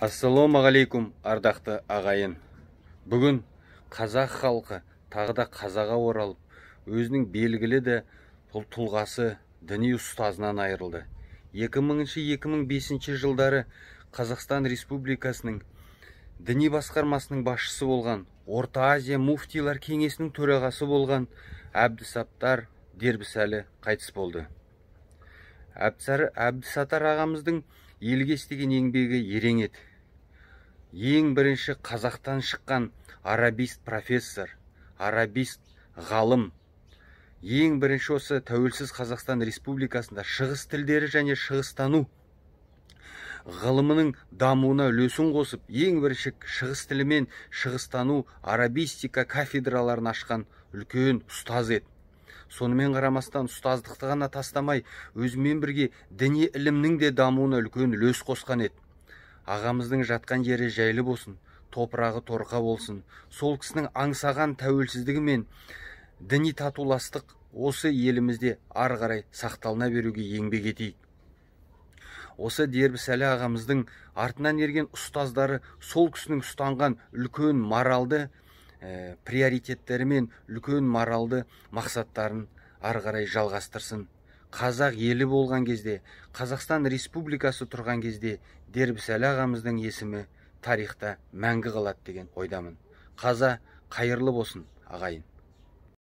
алейкум, ардақты ағайын бүгін қазақ халқы тағы да қазаға оралып өзінің белгілі де бұл тұлғасы діни ұстазынан айырылды 2000-2005 жылдары Қазақстан Республикасының діни басқармасының басшысы болған Орта Азия муфтилар кеңесінің төрағасы болған Әбдісаптар Дербісәлі қайтыс болды Әбдісатар ағамыздың елге еңбегі ерең еді ең бірінші қазақтан шыққан арабист профессор арабист ғалым ең бірінші осы тәуелсіз қазақстан республикасында шығыс тілдері және шығыстану ғылымының дамуына үлесін қосып ең бірінші шығыс тілі мен шығыстану арабистика кафедраларын ашқан үлкен ұстаз еді сонымен қарамастан ұстаздықты ғана тастамай өзімен бірге діни ілімнің де дамуына үлкен үлес қосқан еді ағамыздың жатқан жері жайлы болсын топырағы торқа болсын сол кісінің аңсаған тәуелсіздігі мен діни татуластық осы елімізде ары қарай сақталына беруге еңбек етейік осы дербісәлі ағамыздың артынан ерген ұстаздары сол кісінің ұстанған үлкен маралды ә, приоритеттері мен үлкен маралды мақсаттарын ары қарай жалғастырсын қазақ елі болған кезде қазақстан республикасы тұрған кезде дербісәлі ағамыздың есімі тарихта мәңгі қалады деген ойдамын қаза қайырлы болсын ағайын